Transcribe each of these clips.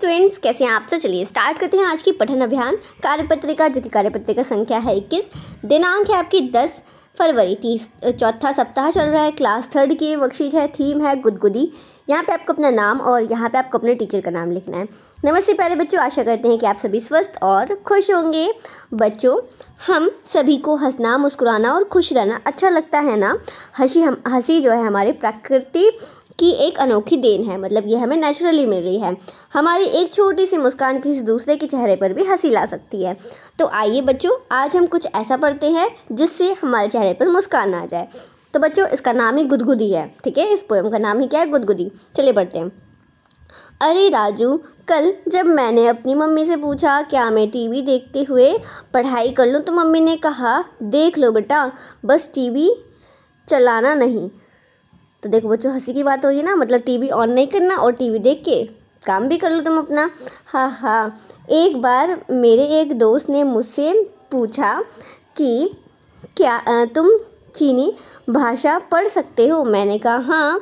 students कैसे हैं आपसे चलिए स्टार्ट करते हैं आज की पठन अभियान कार्यपत्रिका जो कि कार्यपत्रिका संख्या है इक्कीस दिनांक है आपकी दस फरवरी तीस चौथा सप्ताह चल रहा है क्लास थर्ड की वर्कशीट है थीम है गुदगुदी यहाँ पे आपको अपना नाम और यहाँ पे आपको अपने टीचर का नाम लिखना है नमस्ते प्यारे बच्चों आशा करते हैं कि आप सभी स्वस्थ और खुश होंगे बच्चों हम सभी को हंसना मुस्कुराना और खुश रहना अच्छा लगता है ना हंसी हम हंसी जो है हमारे प्रकृति की एक अनोखी देन है मतलब ये हमें नेचुरली मिल रही है हमारी एक छोटी सी मुस्कान किसी दूसरे के चेहरे पर भी हंसी ला सकती है तो आइए बच्चों आज हम कुछ ऐसा पढ़ते हैं जिससे हमारे चेहरे पर मुस्कान आ जाए तो बच्चों इसका नाम ही गुदगुदी है ठीक है इस पोएम का नाम ही क्या है गुदगुदी चलिए पढ़ते हैं अरे राजू कल जब मैंने अपनी मम्मी से पूछा क्या मैं टीवी देखते हुए पढ़ाई कर लूँ तो मम्मी ने कहा देख लो बेटा बस टीवी चलाना नहीं तो देखो बच्चों हंसी की बात होगी तो ना मतलब टीवी ऑन नहीं करना और टीवी देख के काम भी कर लो तुम अपना हाँ हाँ एक बार मेरे एक दोस्त ने मुझसे पूछा कि क्या तुम चीनी भाषा पढ़ सकते हो मैंने कहा हाँ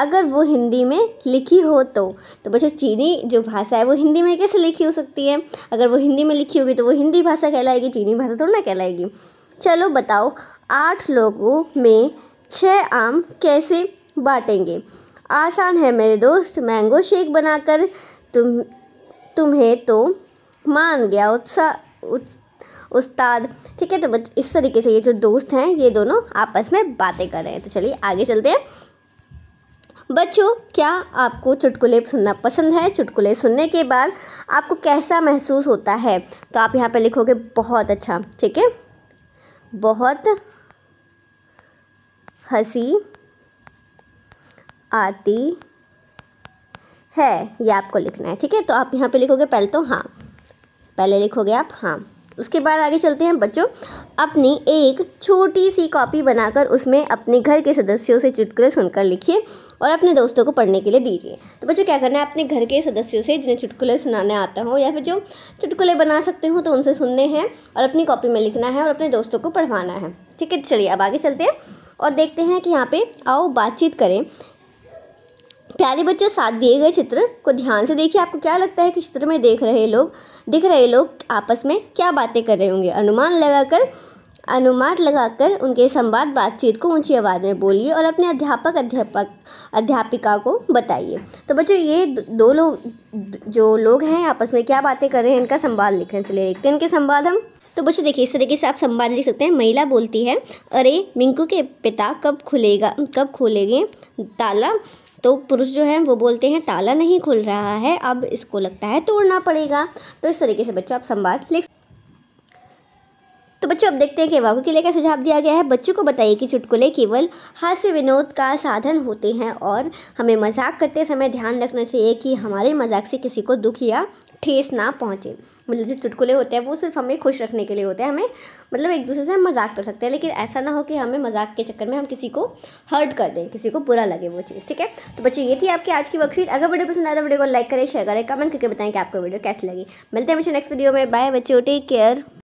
अगर वो हिंदी में लिखी हो तो तो बच्चों चीनी जो भाषा है वो हिंदी में कैसे लिखी हो सकती है अगर वो हिंदी में लिखी होगी तो वो हिंदी भाषा कहलाएगी चीनी भाषा थोड़ा ना कहलाएगी चलो बताओ आठ लोगों में छः आम कैसे बांटेंगे आसान है मेरे दोस्त मैंगो शेक बनाकर तुम तुम्हें तो मान गया उत्साह उस्ताद ठीक है तो बच इस तरीके से ये जो दोस्त हैं ये दोनों आपस में बातें कर रहे हैं तो चलिए आगे चलते हैं बच्चों क्या आपको चुटकुले सुनना पसंद है चुटकुले सुनने के बाद आपको कैसा महसूस होता है तो आप यहाँ पे लिखोगे बहुत अच्छा ठीक है बहुत हंसी आती है ये आपको लिखना है ठीक है तो आप यहाँ पे लिखोगे पहले तो हाँ पहले लिखोगे आप हाँ उसके बाद आगे चलते हैं बच्चों अपनी एक छोटी सी कॉपी बनाकर उसमें अपने घर के सदस्यों से चुटकुले सुनकर लिखिए और अपने दोस्तों को पढ़ने के लिए दीजिए तो बच्चों क्या करना है अपने घर के सदस्यों से जिन्हें चुटकुले सुनाने आता हो या फिर जो चुटकुले बना सकते हो तो उनसे सुनने हैं और अपनी कॉपी में लिखना है और अपने दोस्तों को पढ़वाना है ठीक है चलिए अब आगे चलते हैं और देखते हैं कि यहाँ पर आओ बातचीत करें प्यारे बच्चों साथ दिए गए चित्र को ध्यान से देखिए आपको क्या लगता है कि चित्र में देख रहे लोग दिख रहे लोग आपस में क्या बातें कर रहे होंगे अनुमान लगाकर अनुमान लगाकर उनके संवाद बातचीत को ऊंची आवाज़ में बोलिए और अपने अध्यापक अध्यापक अध्यापिका को बताइए तो बच्चों ये दो लोग जो लोग हैं आपस में क्या बातें कर रहे हैं इनका संवाद लिख रहे देखते हैं इनके संवाद हम तो बच्चों देखिए इस तरीके से आप संवाद लिख सकते हैं महिला बोलती है अरे मिंकू के पिता कब खुलेगा कब खोलेंगे ताला तो पुरुष जो है वो बोलते हैं ताला नहीं खुल रहा है अब इसको लगता है तोड़ना पड़ेगा तो इस तरीके से बच्चों आप संवाद लिख बच्चों अब देखते हैं कि वाक्य के लिए क्या सुझाव दिया गया है बच्चों को बताइए कि चुटकुले केवल हास्य विनोद का साधन होते हैं और हमें मजाक करते समय ध्यान रखना चाहिए कि हमारे मजाक से किसी को दुख या ठेस ना पहुँचे मतलब जो चुटकुले होते हैं वो सिर्फ हमें खुश रखने के लिए होते हैं हमें मतलब एक दूसरे से हम मजाक कर सकते हैं लेकिन ऐसा ना हो कि हमें मजाक के चक्कर में हम किसी को हर्ट कर दें किसी को बुरा लगे वो चीज़ ठीक है तो बच्चों ये थी आपकी आज की वर्कशीट अगर वीडियो पसंद आए तो वीडियो को लाइक करें शेयर करें कमेंट करके बताएं कि आपको वीडियो कैसे लगी मिलते हैं मुझे नेक्स्ट वीडियो में बाय बच्चों टेक केयर